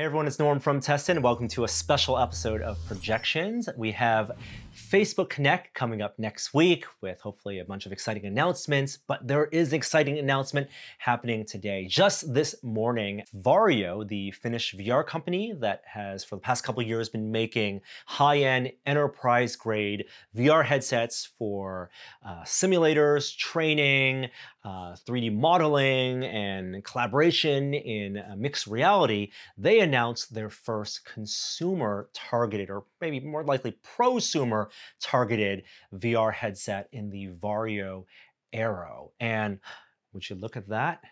Hey everyone, it's Norm from Testin. Welcome to a special episode of Projections. We have Facebook Connect coming up next week with hopefully a bunch of exciting announcements, but there is an exciting announcement happening today. Just this morning, Vario, the Finnish VR company that has for the past couple years been making high-end enterprise-grade VR headsets for uh, simulators, training, uh, 3D modeling and collaboration in uh, mixed reality, they announced their first consumer targeted, or maybe more likely prosumer targeted VR headset in the Vario Arrow. And would you look at that?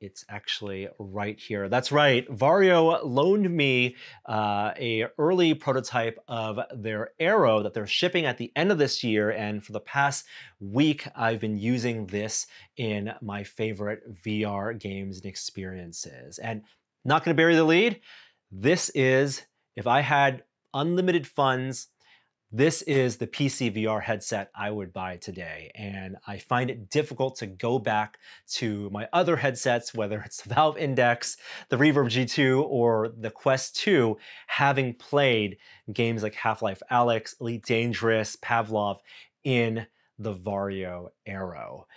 It's actually right here. That's right. Vario loaned me uh, a early prototype of their Arrow that they're shipping at the end of this year. And for the past week, I've been using this in my favorite VR games and experiences. And not going to bury the lead. This is, if I had unlimited funds, this is the PC VR headset I would buy today, and I find it difficult to go back to my other headsets, whether it's the Valve Index, the Reverb G2, or the Quest 2, having played games like Half-Life Alyx, Elite Dangerous, Pavlov in the Vario Arrow.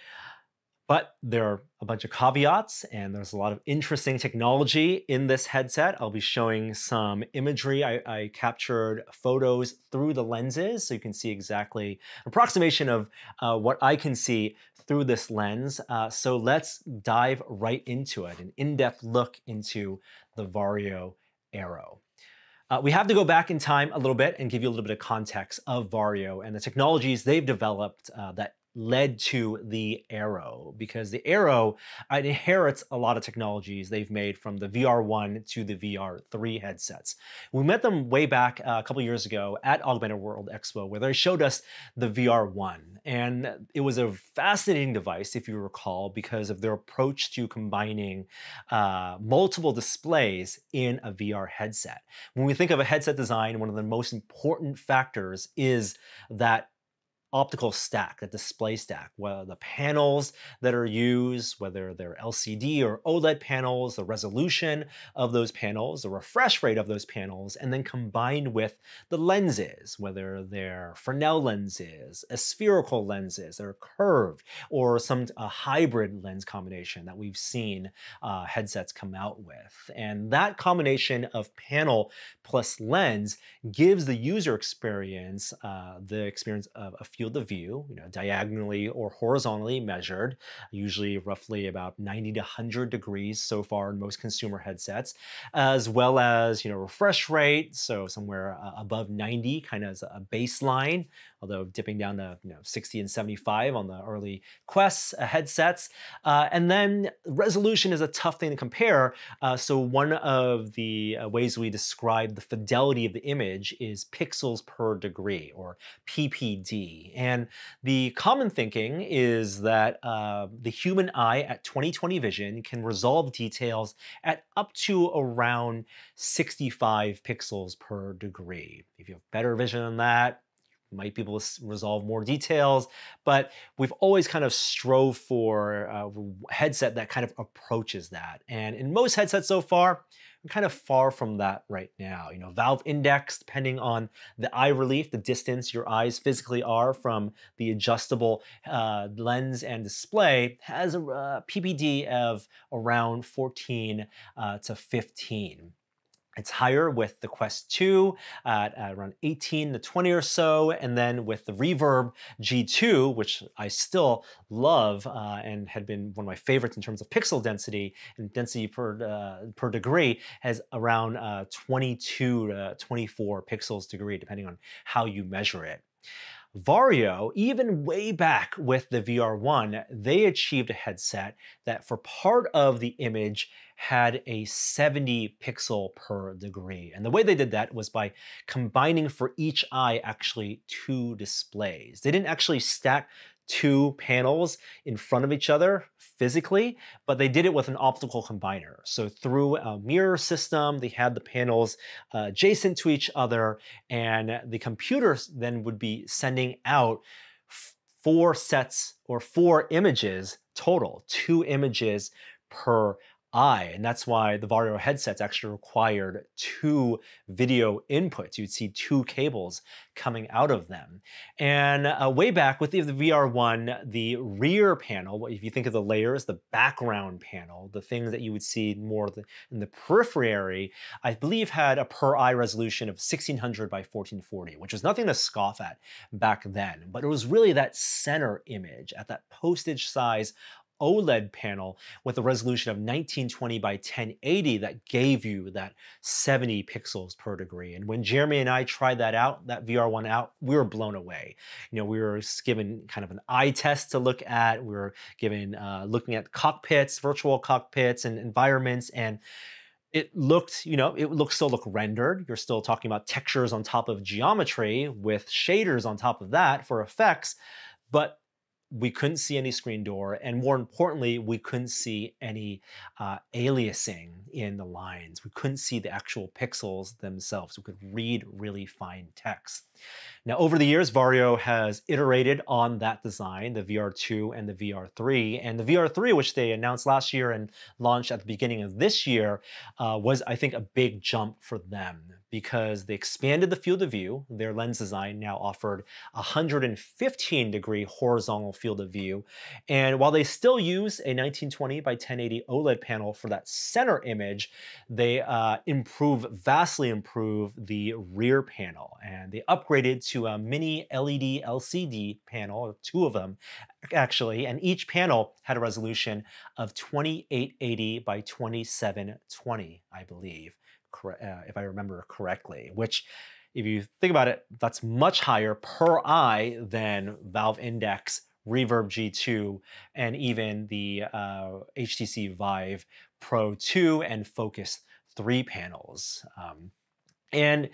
But there are a bunch of caveats and there's a lot of interesting technology in this headset. I'll be showing some imagery. I, I captured photos through the lenses so you can see exactly approximation of uh, what I can see through this lens. Uh, so let's dive right into it, an in-depth look into the Vario Arrow. Uh, we have to go back in time a little bit and give you a little bit of context of Vario and the technologies they've developed uh, that led to the Arrow because the Arrow uh, inherits a lot of technologies they've made from the VR1 to the VR3 headsets. We met them way back uh, a couple years ago at Augmented World Expo where they showed us the VR1 and it was a fascinating device if you recall because of their approach to combining uh, multiple displays in a VR headset. When we think of a headset design, one of the most important factors is that optical stack, that display stack, whether the panels that are used, whether they're LCD or OLED panels, the resolution of those panels, the refresh rate of those panels, and then combined with the lenses, whether they're Fresnel lenses, a spherical lenses that are curved, or some a hybrid lens combination that we've seen uh, headsets come out with. And that combination of panel plus lens gives the user experience uh, the experience of a field of view, you know, diagonally or horizontally measured, usually roughly about 90 to 100 degrees so far in most consumer headsets, as well as, you know, refresh rate, so somewhere uh, above 90, kind of as a baseline although dipping down to you know 60 and 75 on the early Quests uh, headsets. Uh, and then resolution is a tough thing to compare. Uh, so one of the uh, ways we describe the fidelity of the image is pixels per degree, or PPD. And the common thinking is that uh, the human eye at 2020 vision can resolve details at up to around 65 pixels per degree. If you have better vision than that, might be able to resolve more details. But we've always kind of strove for a uh, headset that kind of approaches that. And in most headsets so far, I'm kind of far from that right now. You know, valve index, depending on the eye relief, the distance your eyes physically are from the adjustable uh, lens and display, has a uh, PPD of around 14 uh, to 15. It's higher with the Quest 2 at, at, uh, around 18 to 20 or so, and then with the Reverb G2, which I still love uh, and had been one of my favorites in terms of pixel density and density per, uh, per degree, has around uh, 22 to 24 pixels degree, depending on how you measure it. Vario, even way back with the VR1, they achieved a headset that for part of the image had a 70 pixel per degree. And the way they did that was by combining for each eye actually two displays. They didn't actually stack two panels in front of each other physically, but they did it with an optical combiner. So through a mirror system, they had the panels uh, adjacent to each other, and the computer then would be sending out four sets or four images total, two images per eye. And that's why the Vario headsets actually required two video inputs. You'd see two cables coming out of them. And uh, way back with the, the VR1, the rear panel, if you think of the layers, the background panel, the things that you would see more in the periphery, I believe had a per eye resolution of 1600 by 1440, which was nothing to scoff at back then. But it was really that center image at that postage size OLED panel with a resolution of 1920 by 1080 that gave you that 70 pixels per degree. And when Jeremy and I tried that out, that VR1 out, we were blown away. You know, we were given kind of an eye test to look at. We were given uh, looking at cockpits, virtual cockpits, and environments, and it looked, you know, it looks still look rendered. You're still talking about textures on top of geometry with shaders on top of that for effects, but we couldn't see any screen door, and more importantly, we couldn't see any uh, aliasing in the lines. We couldn't see the actual pixels themselves. We could read really fine text. Now, over the years, Vario has iterated on that design, the VR2 and the VR3. And the VR3, which they announced last year and launched at the beginning of this year, uh, was, I think, a big jump for them because they expanded the field of view. Their lens design now offered 115 degree horizontal field of view. And while they still use a 1920 by 1080 OLED panel for that center image, they uh, improve, vastly improve the rear panel. And they upgraded to a mini LED LCD panel, two of them actually, and each panel had a resolution of 2880 by 2720, I believe uh, if I remember correctly, which if you think about it, that's much higher per eye than Valve Index, Reverb G2, and even the uh, HTC Vive Pro 2 and Focus 3 panels. Um, and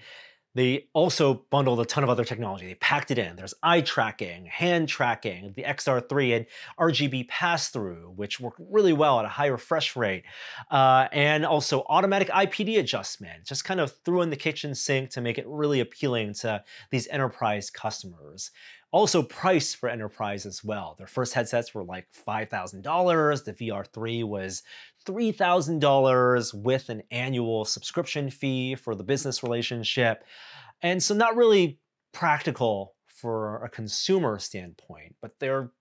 they also bundled a ton of other technology. They packed it in. There's eye tracking, hand tracking, the XR3 and RGB pass-through, which work really well at a high refresh rate, uh, and also automatic IPD adjustment. Just kind of threw in the kitchen sink to make it really appealing to these enterprise customers also priced for enterprise as well. Their first headsets were like $5,000. The VR3 was $3,000 with an annual subscription fee for the business relationship. And so not really practical for a consumer standpoint, but they're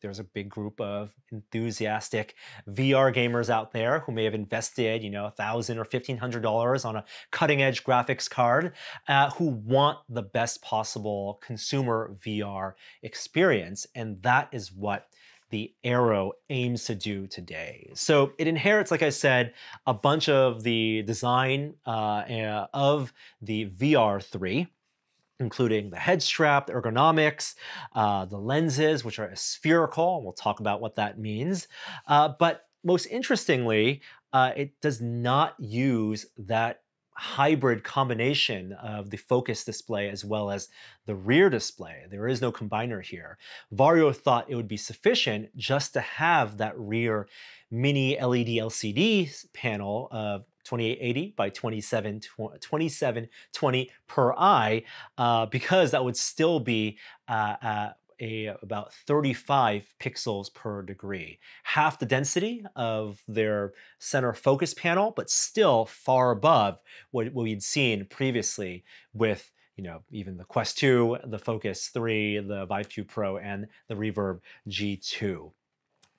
there's a big group of enthusiastic VR gamers out there who may have invested, you know, a thousand or fifteen hundred dollars on a cutting-edge graphics card, uh, who want the best possible consumer VR experience, and that is what the Arrow aims to do today. So it inherits, like I said, a bunch of the design uh, uh of the VR3 including the head strap, the ergonomics, uh, the lenses, which are spherical, and we'll talk about what that means. Uh, but most interestingly, uh, it does not use that hybrid combination of the focus display as well as the rear display. There is no combiner here. Vario thought it would be sufficient just to have that rear mini LED LCD panel of. 2880 by 27, 2720 per eye uh, because that would still be uh, uh, a, about 35 pixels per degree, half the density of their center focus panel, but still far above what, what we'd seen previously with you know, even the Quest 2, the Focus 3, the Vive 2 Pro, and the Reverb G2.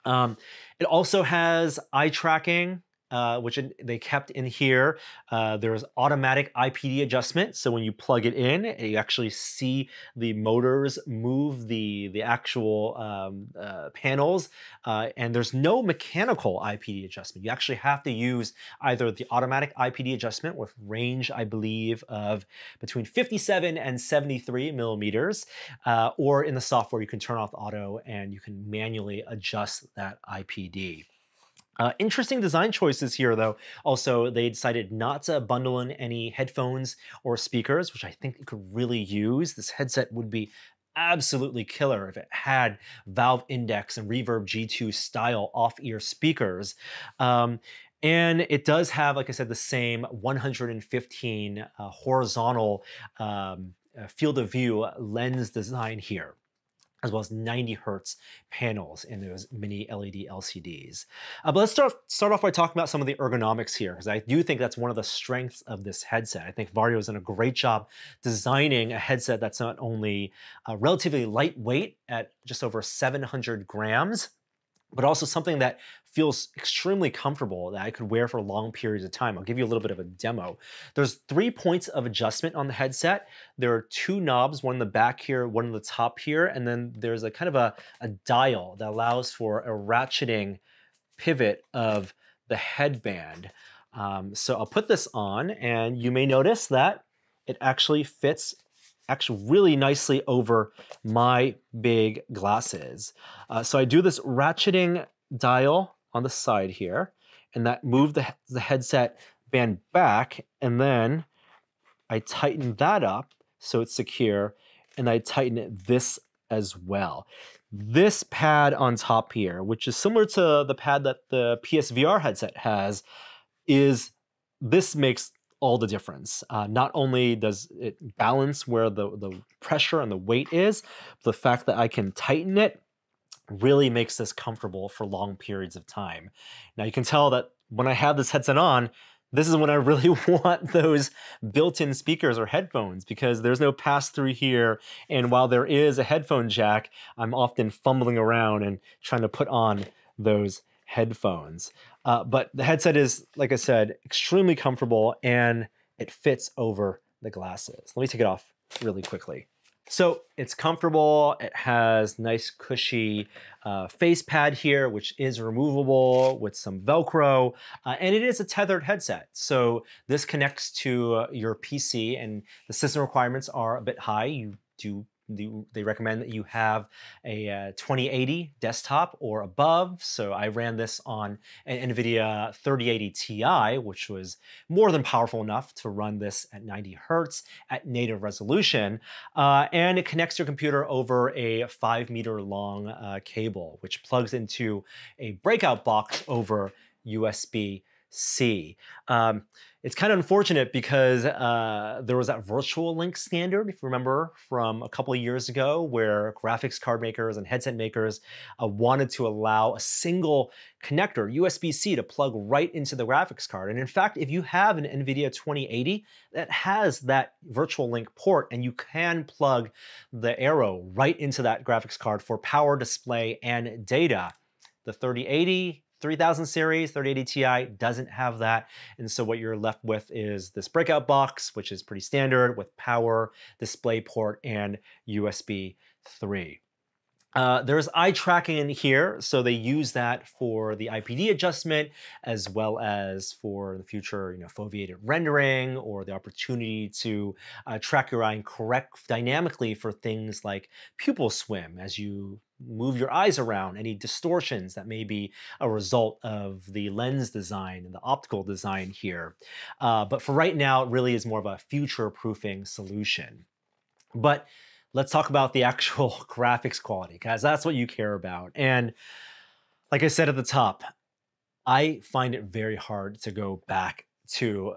Um, it also has eye tracking, uh, which they kept in here. Uh, there's automatic IPD adjustment. So when you plug it in, eh, you actually see the motors move the, the actual um, uh, panels. Uh, and there's no mechanical IPD adjustment. You actually have to use either the automatic IPD adjustment with range, I believe, of between 57 and 73 millimeters, uh, or in the software, you can turn off auto and you can manually adjust that IPD. Uh, interesting design choices here, though. Also, they decided not to bundle in any headphones or speakers, which I think you could really use. This headset would be absolutely killer if it had Valve Index and Reverb G2 style off-ear speakers. Um, and it does have, like I said, the same 115 uh, horizontal um, uh, field of view lens design here as well as 90 hertz panels in those mini LED LCDs. Uh, but let's start, start off by talking about some of the ergonomics here, because I do think that's one of the strengths of this headset. I think Vario has done a great job designing a headset that's not only uh, relatively lightweight at just over 700 grams, but also something that feels extremely comfortable that I could wear for long periods of time. I'll give you a little bit of a demo. There's three points of adjustment on the headset. There are two knobs, one in the back here, one in the top here, and then there's a kind of a, a dial that allows for a ratcheting pivot of the headband. Um, so I'll put this on and you may notice that it actually fits actually really nicely over my big glasses. Uh, so I do this ratcheting dial on the side here, and that moved the, the headset band back, and then I tighten that up so it's secure, and I tighten it this as well. This pad on top here, which is similar to the pad that the PSVR headset has, is this makes all the difference. Uh, not only does it balance where the, the pressure and the weight is, the fact that I can tighten it really makes this comfortable for long periods of time. Now you can tell that when I have this headset on, this is when I really want those built-in speakers or headphones because there's no pass-through here. And while there is a headphone jack, I'm often fumbling around and trying to put on those headphones. Uh, but the headset is, like I said, extremely comfortable and it fits over the glasses. Let me take it off really quickly. So it's comfortable. It has nice cushy uh, face pad here, which is removable with some Velcro. Uh, and it is a tethered headset. So this connects to uh, your PC and the system requirements are a bit high. You do they recommend that you have a uh, 2080 desktop or above. So I ran this on an NVIDIA 3080 Ti, which was more than powerful enough to run this at 90 hertz at native resolution. Uh, and it connects your computer over a five meter long uh, cable, which plugs into a breakout box over USB see. Um, it's kind of unfortunate because uh, there was that virtual link standard, if you remember from a couple of years ago, where graphics card makers and headset makers uh, wanted to allow a single connector, USB-C, to plug right into the graphics card. And in fact, if you have an NVIDIA 2080 that has that virtual link port, and you can plug the arrow right into that graphics card for power display and data, the 3080, 3000 series 3080 Ti doesn't have that. And so what you're left with is this breakout box, which is pretty standard with power, display port, and USB 3. Uh, there's eye tracking in here, so they use that for the IPD adjustment as well as for the future, you know, foveated rendering or the opportunity to uh, track your eye and correct dynamically for things like pupil swim as you move your eyes around, any distortions that may be a result of the lens design and the optical design here. Uh, but for right now, it really is more of a future-proofing solution. But let's talk about the actual graphics quality, guys. That's what you care about. And like I said at the top, I find it very hard to go back to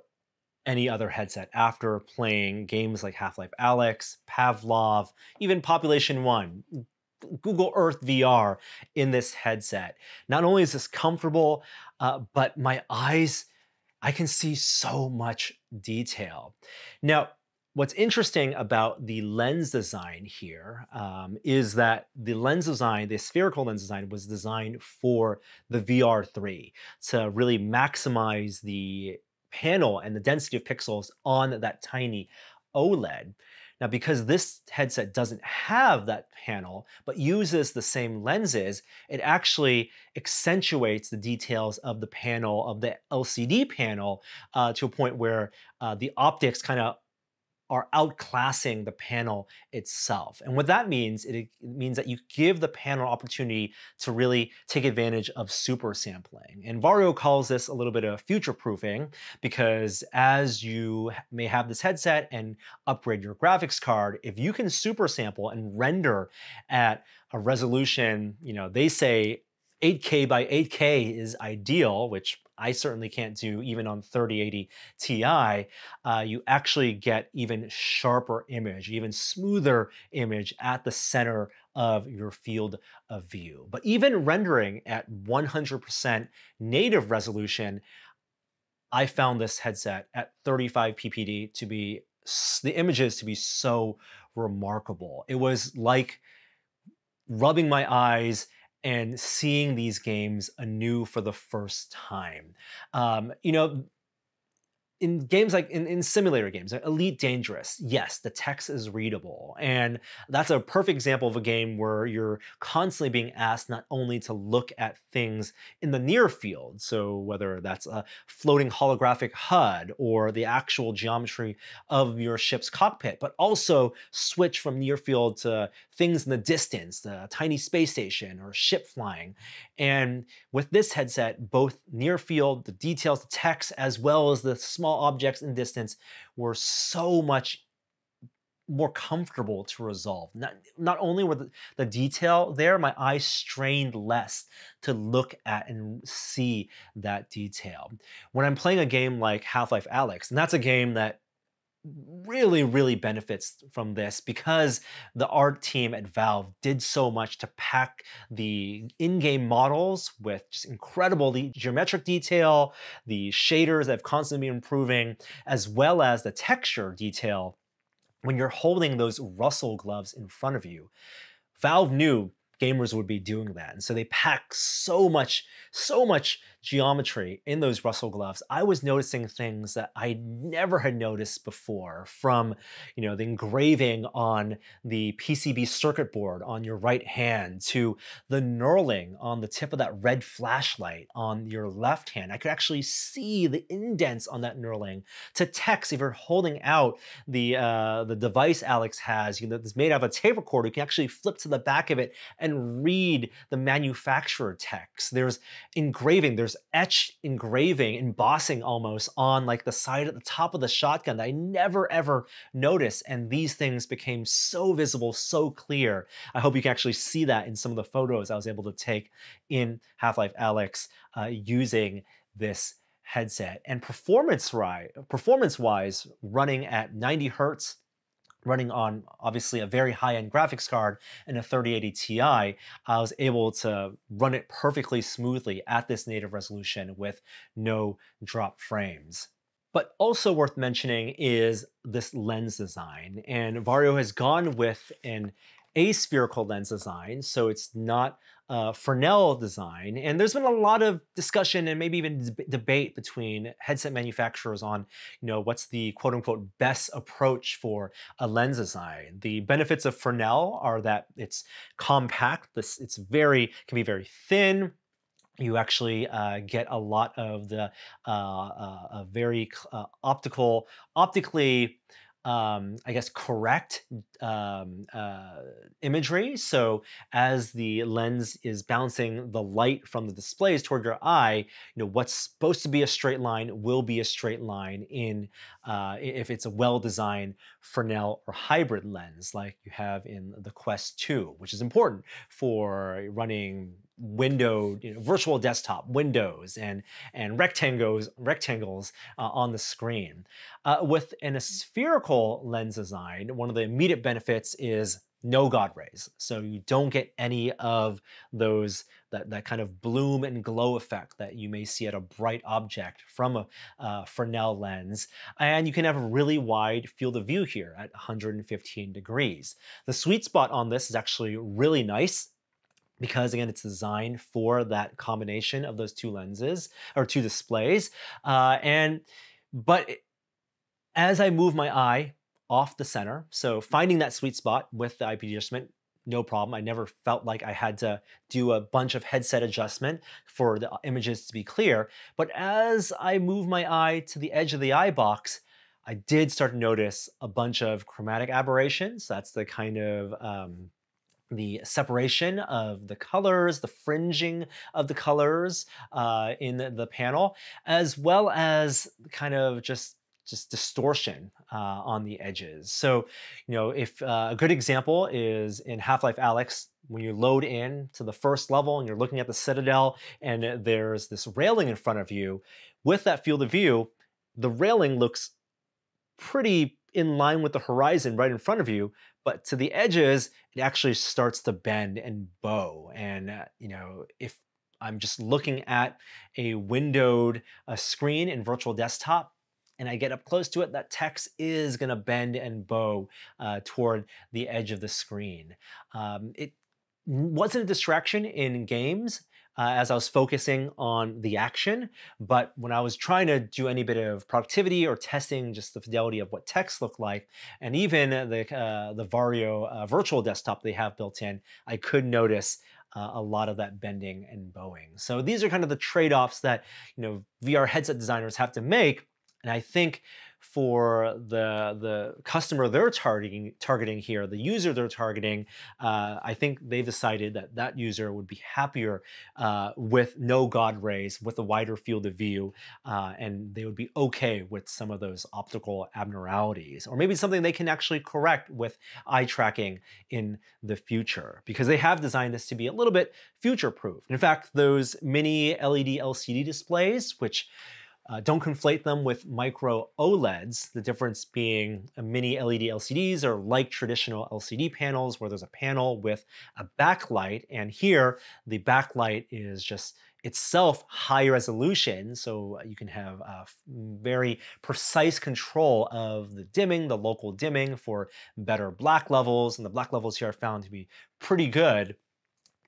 any other headset after playing games like Half Life Alex, Pavlov, even Population One, Google Earth VR in this headset. Not only is this comfortable, uh, but my eyes, I can see so much detail. Now, What's interesting about the lens design here um, is that the lens design, the spherical lens design, was designed for the VR3 to really maximize the panel and the density of pixels on that tiny OLED. Now, because this headset doesn't have that panel, but uses the same lenses, it actually accentuates the details of the panel, of the LCD panel, uh, to a point where uh, the optics kind of are outclassing the panel itself. And what that means, it, means that you give the panel opportunity to really take advantage of super sampling. And Vario calls this a little bit of future proofing because as you may have this headset and upgrade your graphics card, if you can super sample and render at a resolution, you know, they say 8K by 8K is ideal, which I certainly can't do even on 3080 Ti, uh, you actually get even sharper image, even smoother image at the center of your field of view. But even rendering at 100% native resolution, I found this headset at 35 ppd to be the images to be so remarkable. It was like rubbing my eyes and seeing these games anew for the first time. Um, you know, in games like in, in simulator games, like Elite Dangerous, yes, the text is readable. And that's a perfect example of a game where you're constantly being asked not only to look at things in the near field, so whether that's a floating holographic HUD or the actual geometry of your ship's cockpit, but also switch from near field to things in the distance, the tiny space station or ship flying. And with this headset, both near field, the details, the text, as well as the small objects in distance were so much more comfortable to resolve. Not, not only were the, the, detail there, my eyes strained less to look at and see that detail. When I'm playing a game like Half Life Alex, and that's a game that really, really benefits from this because the art team at Valve did so much to pack the in-game models with just incredible geometric detail, the shaders that have constantly been improving, as well as the texture detail when you're holding those Russell gloves in front of you. Valve knew gamers would be doing that. And so they pack so much, so much geometry in those Russell gloves, I was noticing things that I never had noticed before from, you know, the engraving on the PCB circuit board on your right hand to the knurling on the tip of that red flashlight on your left hand. I could actually see the indents on that knurling to text if you're holding out the, uh, the device Alex has, you know, that's made out of a tape recorder, you can actually flip to the back of it and read the manufacturer text. There's engraving, there's there's engraving, embossing almost on like the side at the top of the shotgun that I never ever noticed. And these things became so visible, so clear. I hope you can actually see that in some of the photos I was able to take in Half-Life Alex uh, using this headset. And performance performance-wise, running at 90 hertz, running on obviously a very high-end graphics card and a 3080 Ti, I was able to run it perfectly smoothly at this native resolution with no drop frames. But also worth mentioning is this lens design. And Vario has gone with an aspherical lens design, so it's not uh, Fresnel design. And there's been a lot of discussion and maybe even debate between headset manufacturers on, you know, what's the quote unquote best approach for a lens design. The benefits of Fresnel are that it's compact. This it's very can be very thin you actually uh, get a lot of the uh, uh, very uh, optical, optically um, I guess, correct um, uh, imagery. So as the lens is bouncing the light from the displays toward your eye, you know what's supposed to be a straight line will be a straight line in uh, if it's a well-designed Fresnel or hybrid lens, like you have in the Quest 2, which is important for running window, you know, virtual desktop windows and and rectangles rectangles uh, on the screen. Uh, with an spherical lens design, one of the immediate benefits is no God rays. So you don't get any of those, that, that kind of bloom and glow effect that you may see at a bright object from a uh, Fresnel lens. And you can have a really wide field of view here at 115 degrees. The sweet spot on this is actually really nice because again, it's designed for that combination of those two lenses or two displays. Uh, and, but as I move my eye off the center, so finding that sweet spot with the IP adjustment no problem. I never felt like I had to do a bunch of headset adjustment for the images to be clear. But as I move my eye to the edge of the eye box, I did start to notice a bunch of chromatic aberrations. That's the kind of um, the separation of the colors, the fringing of the colors uh, in the, the, panel, as well as kind of just just distortion uh, on the edges. So, you know, if uh, a good example is in Half-Life Alyx, when you load in to the first level and you're looking at the Citadel and there's this railing in front of you, with that field of view, the railing looks pretty in line with the horizon right in front of you, but to the edges, it actually starts to bend and bow. And, uh, you know, if I'm just looking at a windowed uh, screen in virtual desktop, and I get up close to it, that text is going to bend and bow uh, toward the edge of the screen. Um, it wasn't a distraction in games, uh, as I was focusing on the action. But when I was trying to do any bit of productivity or testing just the fidelity of what text looked like, and even the, uh, the Vario uh, virtual desktop they have built in, I could notice uh, a lot of that bending and bowing. So these are kind of the trade-offs that you know VR headset designers have to make and I think for the the customer they're targeting targeting here, the user they're targeting, uh, I think they've decided that that user would be happier uh, with no God rays, with a wider field of view, uh, and they would be okay with some of those optical abnormalities, or maybe something they can actually correct with eye tracking in the future, because they have designed this to be a little bit future-proof. In fact, those mini LED LCD displays, which uh, don't conflate them with micro OLEDs, the difference being uh, mini LED LCDs are like traditional LCD panels where there's a panel with a backlight. And here the backlight is just itself high resolution. So you can have uh, very precise control of the dimming, the local dimming for better black levels. And the black levels here are found to be pretty good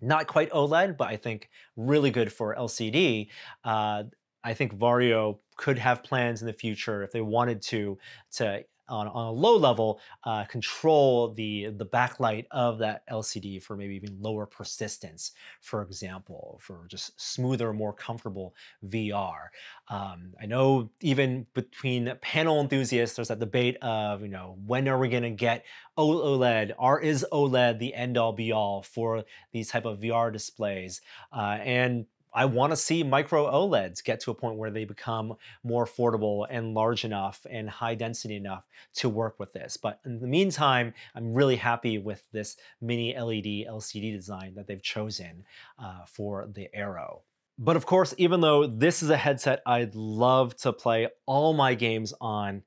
not quite OLED, but I think really good for LCD. Uh, I think Vario could have plans in the future if they wanted to to on, on a low level uh, control the the backlight of that LCD for maybe even lower persistence, for example, for just smoother, more comfortable VR. Um, I know even between panel enthusiasts, there's that debate of you know when are we going to get OLED? Or is OLED the end all be all for these type of VR displays? Uh, and I want to see micro OLEDs get to a point where they become more affordable and large enough and high density enough to work with this. But in the meantime, I'm really happy with this mini LED LCD design that they've chosen uh, for the Arrow. But of course, even though this is a headset I'd love to play all my games on,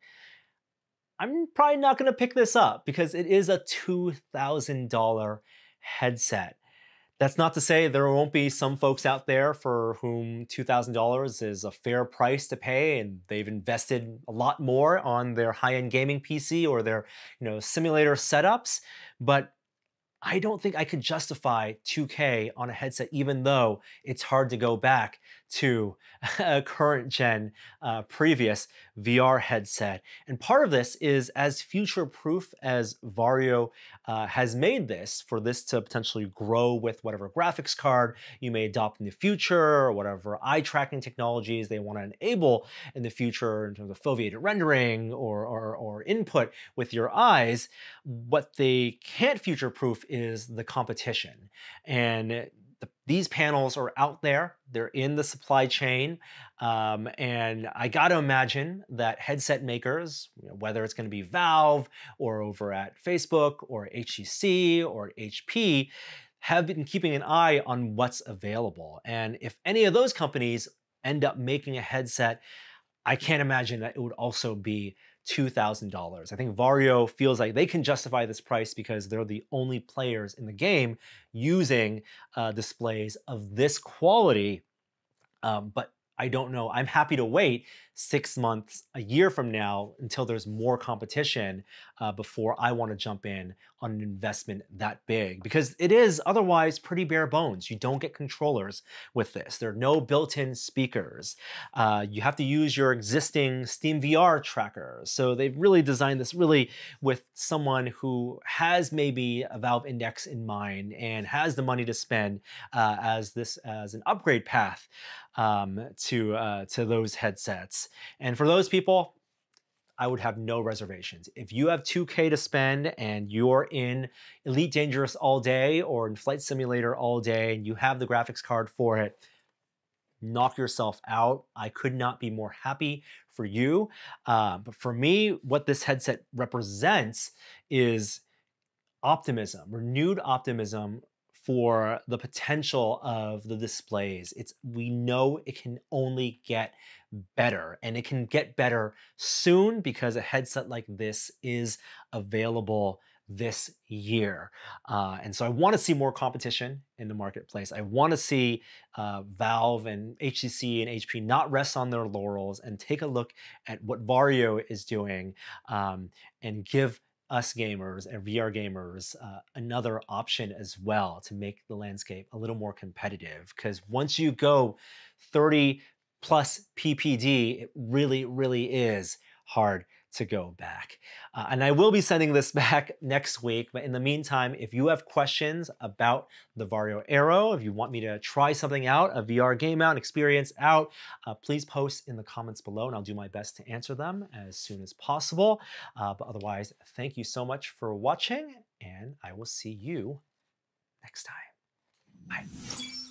I'm probably not gonna pick this up because it is a $2,000 headset. That's not to say there won't be some folks out there for whom $2,000 is a fair price to pay and they've invested a lot more on their high-end gaming PC or their, you know, simulator setups, but I don't think I could justify 2K on a headset even though it's hard to go back to a current gen uh, previous VR headset. And part of this is as future proof as Vario uh, has made this for this to potentially grow with whatever graphics card you may adopt in the future or whatever eye tracking technologies they want to enable in the future in terms of foveated rendering or, or, or input with your eyes. What they can't future proof is the competition. And these panels are out there, they're in the supply chain. Um, and I got to imagine that headset makers, you know, whether it's going to be Valve or over at Facebook or HTC or HP, have been keeping an eye on what's available. And if any of those companies end up making a headset, I can't imagine that it would also be $2,000. I think Vario feels like they can justify this price because they're the only players in the game using uh, displays of this quality. Um, but I don't know. I'm happy to wait six months, a year from now until there's more competition uh, before I want to jump in on an investment that big because it is otherwise pretty bare bones. You don't get controllers with this. There are no built-in speakers. Uh, you have to use your existing Steam VR tracker. So they've really designed this really with someone who has maybe a Valve Index in mind and has the money to spend uh, as this as an upgrade path um, to uh, to those headsets. And for those people, I would have no reservations. If you have 2K to spend and you're in Elite Dangerous all day or in Flight Simulator all day and you have the graphics card for it, knock yourself out. I could not be more happy for you. Uh, but for me, what this headset represents is optimism, renewed optimism for the potential of the displays. It's we know it can only get better. And it can get better soon because a headset like this is available this year. Uh, and so I want to see more competition in the marketplace. I want to see uh, Valve and HTC and HP not rest on their laurels and take a look at what Vario is doing um, and give us gamers and VR gamers uh, another option as well to make the landscape a little more competitive. Because once you go 30, plus PPD, it really, really is hard to go back. Uh, and I will be sending this back next week. But in the meantime, if you have questions about the Vario Arrow, if you want me to try something out, a VR game out, experience out, uh, please post in the comments below and I'll do my best to answer them as soon as possible. Uh, but otherwise, thank you so much for watching and I will see you next time. Bye.